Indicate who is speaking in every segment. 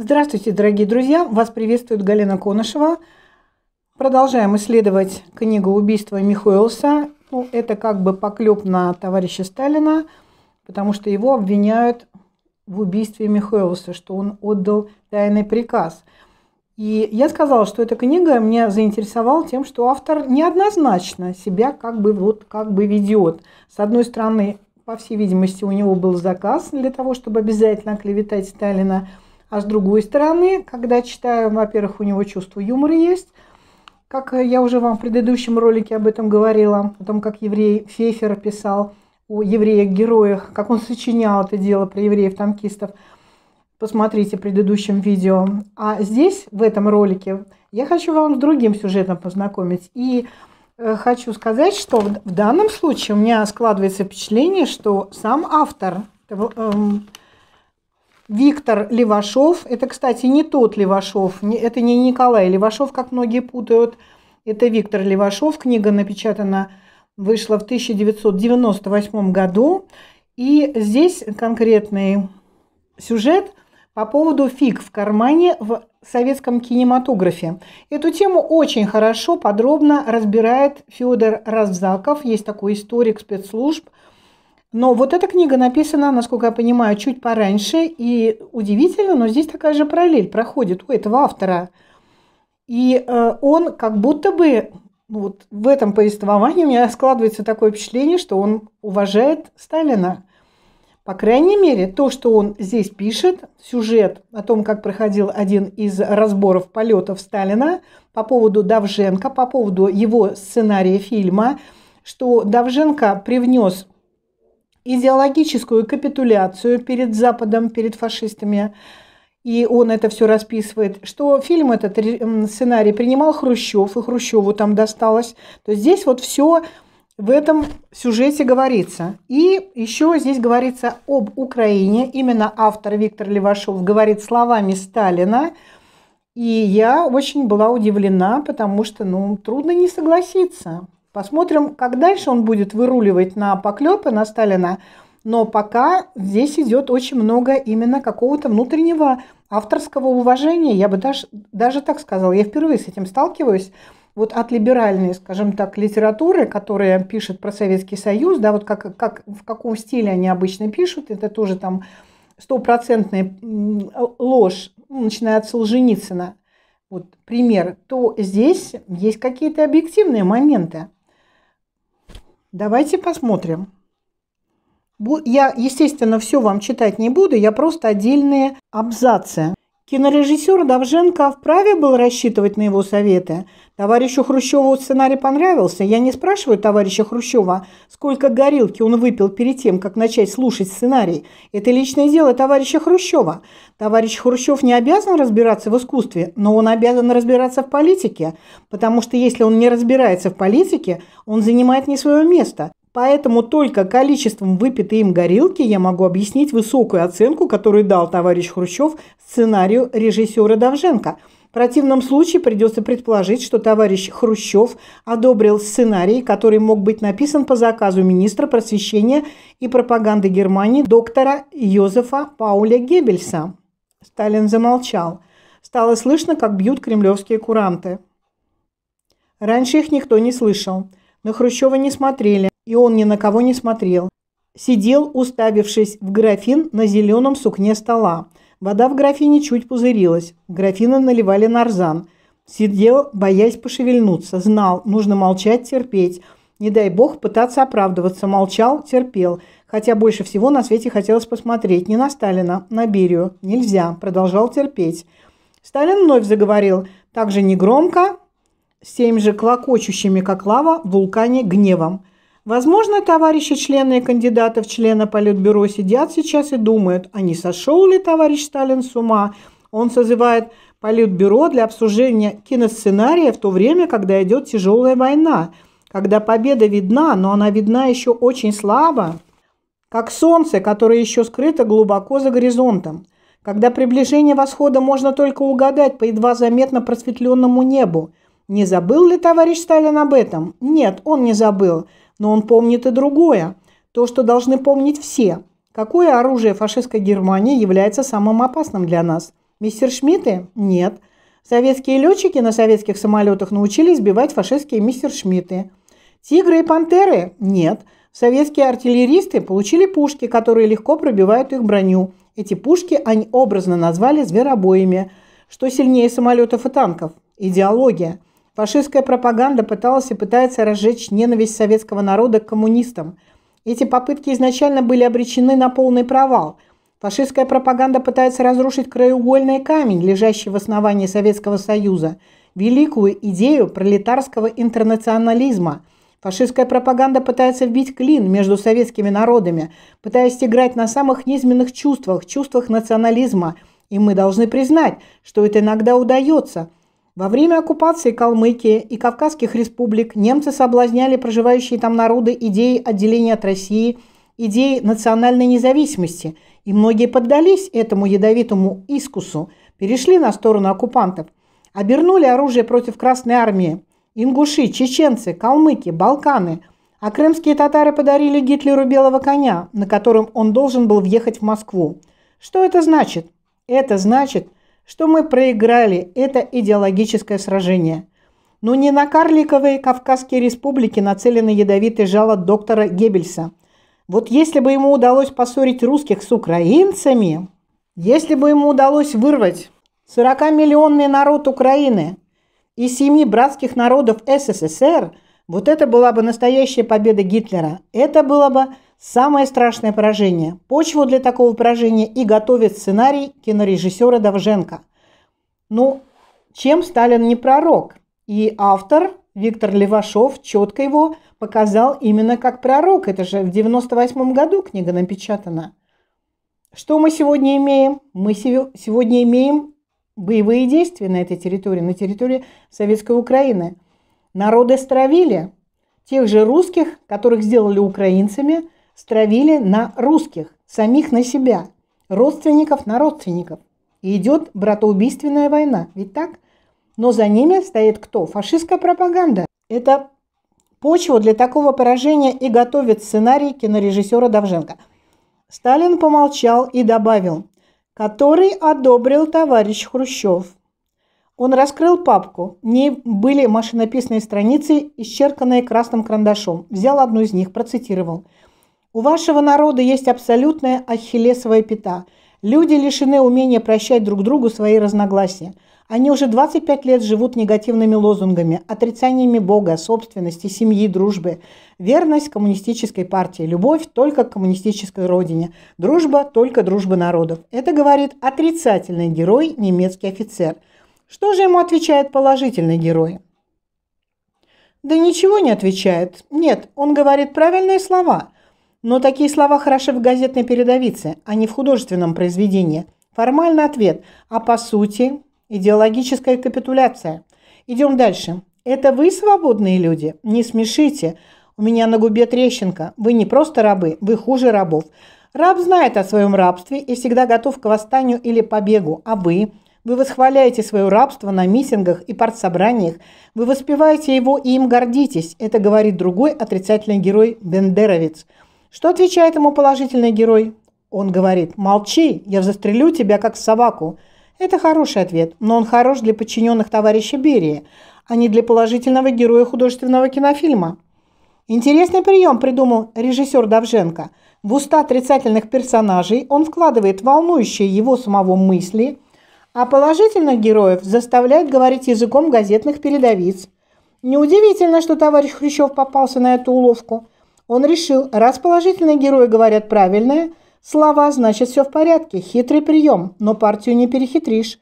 Speaker 1: Здравствуйте, дорогие друзья! Вас приветствует Галина Конышева. Продолжаем исследовать книгу «Убийство Михуэлса». Ну, это как бы поклеп на товарища Сталина, потому что его обвиняют в убийстве Михуэлса, что он отдал тайный приказ. И я сказала, что эта книга меня заинтересовала тем, что автор неоднозначно себя как бы, вот, как бы ведет. С одной стороны, по всей видимости, у него был заказ для того, чтобы обязательно клеветать Сталина – а с другой стороны, когда читаем, во-первых, у него чувство юмора есть, как я уже вам в предыдущем ролике об этом говорила, о том, как еврей Фейфер писал о евреях-героях, как он сочинял это дело про евреев-танкистов. Посмотрите в предыдущем видео. А здесь, в этом ролике, я хочу вам с другим сюжетом познакомить. И э, хочу сказать, что в данном случае у меня складывается впечатление, что сам автор э, эм, Виктор Левашов. Это, кстати, не тот Левашов, это не Николай Левашов, как многие путают. Это Виктор Левашов. Книга напечатана, вышла в 1998 году. И здесь конкретный сюжет по поводу фиг в кармане в советском кинематографе. Эту тему очень хорошо, подробно разбирает Федор Раззаков. Есть такой историк спецслужб – но вот эта книга написана, насколько я понимаю, чуть пораньше, и удивительно, но здесь такая же параллель проходит у этого автора. И э, он как будто бы ну вот в этом повествовании у меня складывается такое впечатление, что он уважает Сталина. По крайней мере, то, что он здесь пишет, сюжет о том, как проходил один из разборов полетов Сталина по поводу Давженко, по поводу его сценария фильма, что Давженко привнес идеологическую капитуляцию перед Западом, перед фашистами, и он это все расписывает, что фильм этот сценарий принимал Хрущев, и Хрущеву там досталось. То есть здесь вот все в этом сюжете говорится. И еще здесь говорится об Украине. Именно автор Виктор Левашов говорит словами Сталина. И я очень была удивлена, потому что, ну, трудно не согласиться. Посмотрим, как дальше он будет выруливать на поклепы, на Сталина. Но пока здесь идет очень много именно какого-то внутреннего авторского уважения. Я бы даже, даже так сказала, я впервые с этим сталкиваюсь. Вот от либеральной, скажем так, литературы, которая пишет про Советский Союз, да, вот как, как, в каком стиле они обычно пишут, это тоже там стопроцентная ложь, ну, начиная от Солженицына, вот пример, то здесь есть какие-то объективные моменты. Давайте посмотрим. Я, естественно, все вам читать не буду, я просто отдельные абзацы Кинорежиссер Давженко вправе был рассчитывать на его советы. Товарищу Хрущеву сценарий понравился. Я не спрашиваю товарища Хрущева, сколько горилки он выпил перед тем, как начать слушать сценарий. Это личное дело товарища Хрущева. Товарищ Хрущев не обязан разбираться в искусстве, но он обязан разбираться в политике, потому что если он не разбирается в политике, он занимает не свое место. Поэтому только количеством выпитой им горилки я могу объяснить высокую оценку, которую дал товарищ Хрущев сценарию режиссера Довженко. В противном случае придется предположить, что товарищ Хрущев одобрил сценарий, который мог быть написан по заказу министра просвещения и пропаганды Германии доктора Йозефа Пауля Геббельса. Сталин замолчал. Стало слышно, как бьют кремлевские куранты. Раньше их никто не слышал. На Хрущева не смотрели и он ни на кого не смотрел. Сидел, уставившись в графин на зеленом сукне стола. Вода в графине чуть пузырилась. Графина наливали нарзан. Сидел, боясь пошевельнуться. Знал, нужно молчать, терпеть. Не дай бог пытаться оправдываться. Молчал, терпел. Хотя больше всего на свете хотелось посмотреть. Не на Сталина, на Берию. Нельзя. Продолжал терпеть. Сталин вновь заговорил. Также негромко, семь же клокочущими, как лава, в вулкане гневом – Возможно, товарищи члены и кандидаты в члены Политбюро сидят сейчас и думают, а не сошел ли товарищ Сталин с ума? Он созывает Политбюро для обсуждения киносценария в то время, когда идет тяжелая война, когда победа видна, но она видна еще очень слабо, как солнце, которое еще скрыто глубоко за горизонтом, когда приближение восхода можно только угадать по едва заметно просветленному небу. Не забыл ли товарищ Сталин об этом? Нет, он не забыл. Но он помнит и другое. То, что должны помнить все. Какое оружие фашистской Германии является самым опасным для нас? Мистер Шмидты? Нет. Советские летчики на советских самолетах научились сбивать фашистские мистер Шмидты. Тигры и пантеры? Нет. Советские артиллеристы получили пушки, которые легко пробивают их броню. Эти пушки они образно назвали зверобоями. Что сильнее самолетов и танков? Идеология. Фашистская пропаганда пыталась и пытается разжечь ненависть советского народа к коммунистам. Эти попытки изначально были обречены на полный провал. Фашистская пропаганда пытается разрушить краеугольный камень, лежащий в основании Советского Союза, великую идею пролетарского интернационализма – Фашистская пропаганда пытается вбить клин между советскими народами, пытаясь играть на самых низменных чувствах, чувствах национализма. И мы должны признать, что это иногда удается. Во время оккупации Калмыкии и Кавказских республик немцы соблазняли проживающие там народы идеей отделения от России, идеей национальной независимости, и многие поддались этому ядовитому искусу, перешли на сторону оккупантов, обернули оружие против Красной армии. Ингуши, чеченцы, калмыки, Балканы, а крымские татары подарили Гитлеру белого коня, на котором он должен был въехать в Москву. Что это значит? Это значит – что мы проиграли это идеологическое сражение. Но не на карликовые Кавказские республики нацелены ядовитые жало доктора Геббельса. Вот если бы ему удалось поссорить русских с украинцами, если бы ему удалось вырвать 40-миллионный народ Украины и семи братских народов СССР, вот это была бы настоящая победа Гитлера. Это было бы Самое страшное поражение. Почву для такого поражения и готовит сценарий кинорежиссера Довженко. Ну, чем Сталин не пророк? И автор Виктор Левашов четко его показал именно как пророк. Это же в 98 году книга напечатана. Что мы сегодня имеем? Мы сегодня имеем боевые действия на этой территории, на территории Советской Украины. Народы стравили тех же русских, которых сделали украинцами – стравили на русских, самих на себя, родственников на родственников. И идет братоубийственная война, ведь так? Но за ними стоит кто? Фашистская пропаганда. Это почва для такого поражения и готовит сценарий кинорежиссера Давженко. Сталин помолчал и добавил, который одобрил товарищ Хрущев. Он раскрыл папку. В ней были машинописные страницы, исчерканные красным карандашом. Взял одну из них, процитировал – у вашего народа есть абсолютная ахиллесовая пята. Люди лишены умения прощать друг другу свои разногласия. Они уже 25 лет живут негативными лозунгами, отрицаниями Бога, собственности, семьи, дружбы. Верность коммунистической партии, любовь только к коммунистической родине, дружба только дружба народов. Это говорит отрицательный герой, немецкий офицер. Что же ему отвечает положительный герой? Да ничего не отвечает. Нет, он говорит правильные слова – но такие слова хороши в газетной передовице, а не в художественном произведении. Формальный ответ, а по сути идеологическая капитуляция. Идем дальше. Это вы свободные люди? Не смешите. У меня на губе трещинка. Вы не просто рабы, вы хуже рабов. Раб знает о своем рабстве и всегда готов к восстанию или побегу. А вы? Вы восхваляете свое рабство на митингах и партсобраниях. Вы воспеваете его и им гордитесь. Это говорит другой отрицательный герой Бендеровец – что отвечает ему положительный герой? Он говорит «Молчи, я застрелю тебя, как собаку». Это хороший ответ, но он хорош для подчиненных товарища Берии, а не для положительного героя художественного кинофильма. Интересный прием придумал режиссер Давженко. В уста отрицательных персонажей он вкладывает волнующие его самого мысли, а положительных героев заставляет говорить языком газетных передовиц. Неудивительно, что товарищ Хрущев попался на эту уловку – он решил, раз положительные герои говорят правильное, слова, значит все в порядке, хитрый прием, но партию не перехитришь.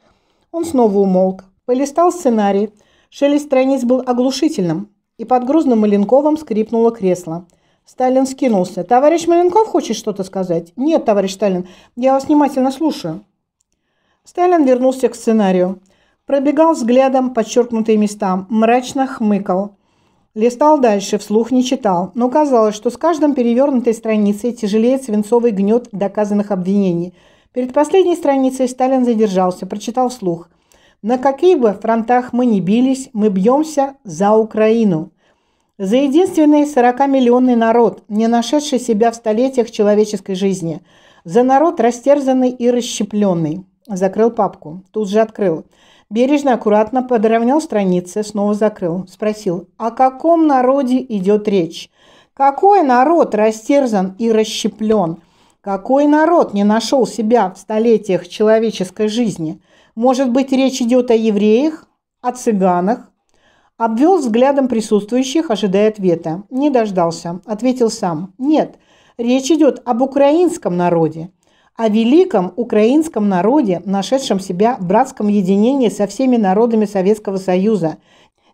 Speaker 1: Он снова умолк, полистал сценарий. Шелест страниц был оглушительным, и под грузным Маленковым скрипнуло кресло. Сталин скинулся. «Товарищ Маленков хочет что-то сказать?» «Нет, товарищ Сталин, я вас внимательно слушаю». Сталин вернулся к сценарию. Пробегал взглядом подчеркнутые места, мрачно хмыкал – Листал дальше, вслух не читал, но казалось, что с каждым перевернутой страницей тяжелее свинцовый гнет доказанных обвинений. Перед последней страницей Сталин задержался, прочитал вслух. «На каких бы фронтах мы не бились, мы бьемся за Украину». За единственный 40-миллионный народ, не нашедший себя в столетиях человеческой жизни. За народ растерзанный и расщепленный. Закрыл папку. Тут же открыл. Бережно, аккуратно подровнял страницы, снова закрыл. Спросил, о каком народе идет речь? Какой народ растерзан и расщеплен? Какой народ не нашел себя в столетиях человеческой жизни? Может быть, речь идет о евреях, о цыганах? Обвел взглядом присутствующих, ожидая ответа. Не дождался. Ответил сам. Нет, речь идет об украинском народе о великом украинском народе, нашедшем себя в братском единении со всеми народами Советского Союза.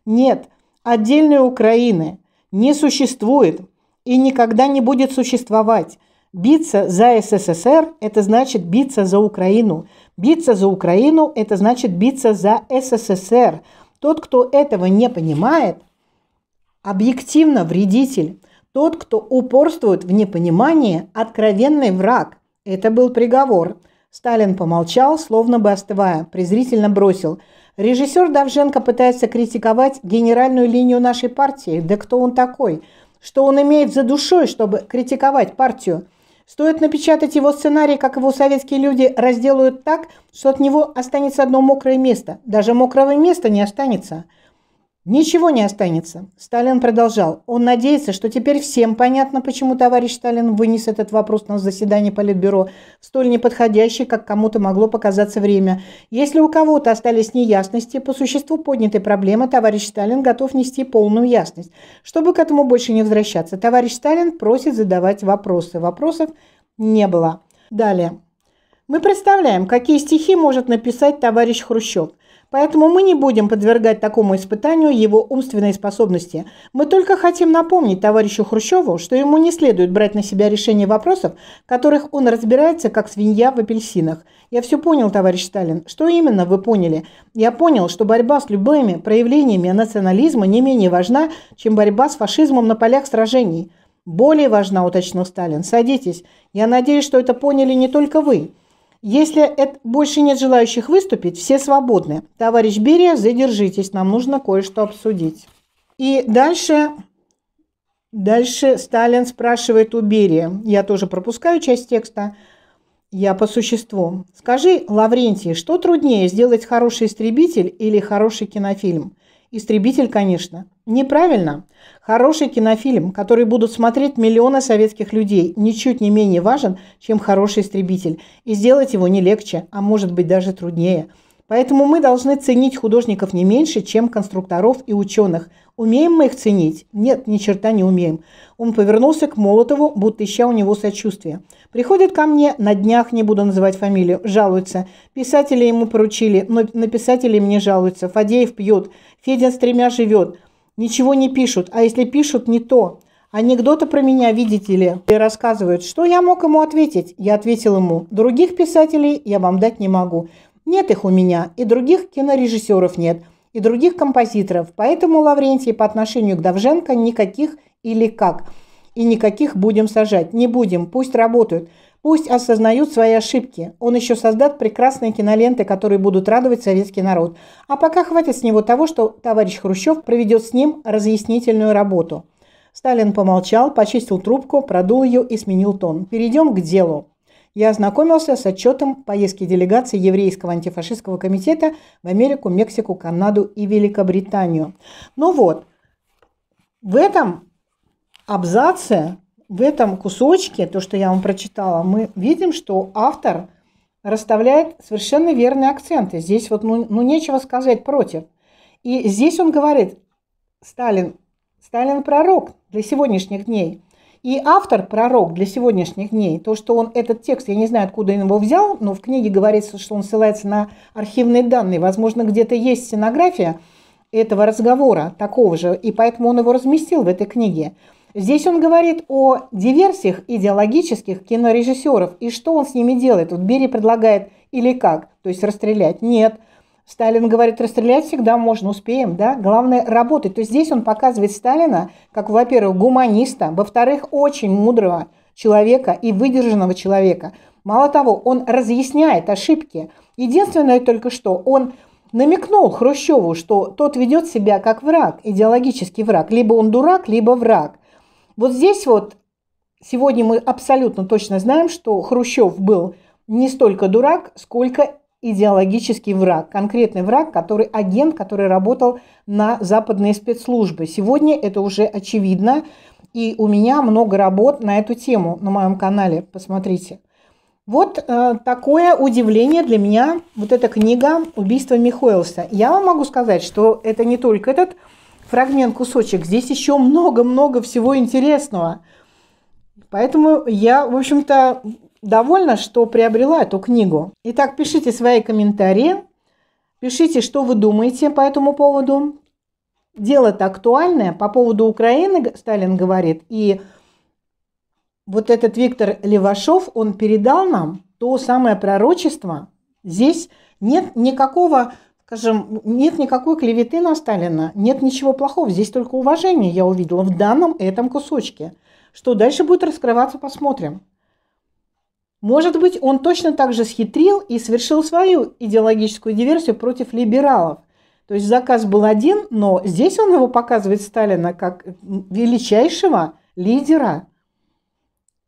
Speaker 1: Нет, отдельной Украины не существует и никогда не будет существовать. Биться за СССР – это значит биться за Украину. Биться за Украину – это значит биться за СССР. Тот, кто этого не понимает, объективно вредитель. Тот, кто упорствует в непонимании, откровенный враг. Это был приговор. Сталин помолчал, словно бы остывая, презрительно бросил. Режиссер Давженко пытается критиковать генеральную линию нашей партии. Да кто он такой? Что он имеет за душой, чтобы критиковать партию? Стоит напечатать его сценарий, как его советские люди разделают так, что от него останется одно мокрое место. Даже мокрого места не останется. Ничего не останется. Сталин продолжал. Он надеется, что теперь всем понятно, почему товарищ Сталин вынес этот вопрос на заседание Политбюро, столь неподходящий, как кому-то могло показаться время. Если у кого-то остались неясности, по существу поднятой проблемы товарищ Сталин готов нести полную ясность. Чтобы к этому больше не возвращаться, товарищ Сталин просит задавать вопросы. Вопросов не было. Далее. Мы представляем, какие стихи может написать товарищ Хрущев. Поэтому мы не будем подвергать такому испытанию его умственные способности. Мы только хотим напомнить товарищу Хрущеву, что ему не следует брать на себя решение вопросов, которых он разбирается как свинья в апельсинах. Я все понял, товарищ Сталин. Что именно вы поняли? Я понял, что борьба с любыми проявлениями национализма не менее важна, чем борьба с фашизмом на полях сражений. Более важна, уточнил Сталин. Садитесь. Я надеюсь, что это поняли не только вы. Если это больше нет желающих выступить, все свободны. Товарищ Берия, задержитесь, нам нужно кое-что обсудить. И дальше, дальше Сталин спрашивает у Берия, я тоже пропускаю часть текста, я по существу. Скажи, Лаврентий, что труднее, сделать хороший истребитель или хороший кинофильм? Истребитель, конечно. Неправильно. Хороший кинофильм, который будут смотреть миллионы советских людей, ничуть не менее важен, чем хороший истребитель. И сделать его не легче, а может быть даже труднее. Поэтому мы должны ценить художников не меньше, чем конструкторов и ученых. Умеем мы их ценить? Нет, ни черта не умеем. Он повернулся к Молотову, будто ища у него сочувствия. Приходит ко мне, на днях, не буду называть фамилию, жалуется. Писатели ему поручили, но на писателей мне жалуются. Фадеев пьет, Федин с тремя живет – ничего не пишут, а если пишут, не то. Анекдоты про меня, видите ли, и рассказывают. Что я мог ему ответить? Я ответил ему, других писателей я вам дать не могу. Нет их у меня, и других кинорежиссеров нет, и других композиторов. Поэтому, Лаврентий, по отношению к Давженко никаких или как. И никаких будем сажать. Не будем, пусть работают. Пусть осознают свои ошибки. Он еще создаст прекрасные киноленты, которые будут радовать советский народ. А пока хватит с него того, что товарищ Хрущев проведет с ним разъяснительную работу. Сталин помолчал, почистил трубку, продул ее и сменил тон. Перейдем к делу. Я ознакомился с отчетом поездки делегации Еврейского антифашистского комитета в Америку, Мексику, Канаду и Великобританию. Ну вот, в этом абзаце в этом кусочке, то, что я вам прочитала, мы видим, что автор расставляет совершенно верные акценты. Здесь вот ну, ну нечего сказать против. И здесь он говорит, Сталин, Сталин пророк для сегодняшних дней. И автор пророк для сегодняшних дней. То, что он этот текст, я не знаю, откуда он его взял, но в книге говорится, что он ссылается на архивные данные. Возможно, где-то есть стенография этого разговора такого же, и поэтому он его разместил в этой книге. Здесь он говорит о диверсиях идеологических кинорежиссеров и что он с ними делает. Вот Бери предлагает или как, то есть расстрелять. Нет. Сталин говорит, расстрелять всегда можно, успеем, да? Главное – работать. То есть здесь он показывает Сталина как, во-первых, гуманиста, во-вторых, очень мудрого человека и выдержанного человека. Мало того, он разъясняет ошибки. Единственное только что, он намекнул Хрущеву, что тот ведет себя как враг, идеологический враг. Либо он дурак, либо враг. Вот здесь вот сегодня мы абсолютно точно знаем, что Хрущев был не столько дурак, сколько идеологический враг, конкретный враг, который агент, который работал на западные спецслужбы. Сегодня это уже очевидно, и у меня много работ на эту тему на моем канале, посмотрите. Вот э, такое удивление для меня, вот эта книга «Убийство Михоэлса». Я вам могу сказать, что это не только этот фрагмент, кусочек. Здесь еще много-много всего интересного. Поэтому я, в общем-то, довольна, что приобрела эту книгу. Итак, пишите свои комментарии, пишите, что вы думаете по этому поводу. Дело-то актуальное. По поводу Украины Сталин говорит. И вот этот Виктор Левашов, он передал нам то самое пророчество. Здесь нет никакого скажем, нет никакой клеветы на Сталина, нет ничего плохого, здесь только уважение я увидела в данном этом кусочке. Что дальше будет раскрываться, посмотрим. Может быть, он точно так же схитрил и совершил свою идеологическую диверсию против либералов. То есть заказ был один, но здесь он его показывает Сталина как величайшего лидера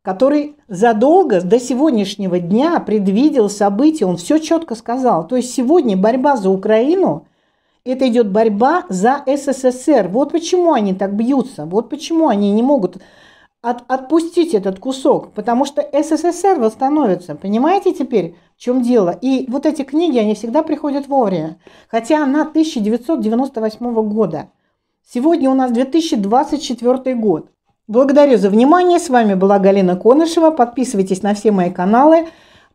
Speaker 1: который задолго до сегодняшнего дня предвидел события, он все четко сказал. То есть сегодня борьба за Украину – это идет борьба за СССР. Вот почему они так бьются, вот почему они не могут от, отпустить этот кусок, потому что СССР восстановится. Понимаете теперь, в чем дело? И вот эти книги, они всегда приходят вовремя. Хотя она 1998 года. Сегодня у нас 2024 год. Благодарю за внимание. С вами была Галина Конышева. Подписывайтесь на все мои каналы.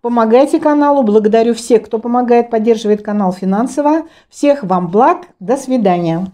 Speaker 1: Помогайте каналу. Благодарю всех, кто помогает, поддерживает канал финансово. Всех вам благ. До свидания.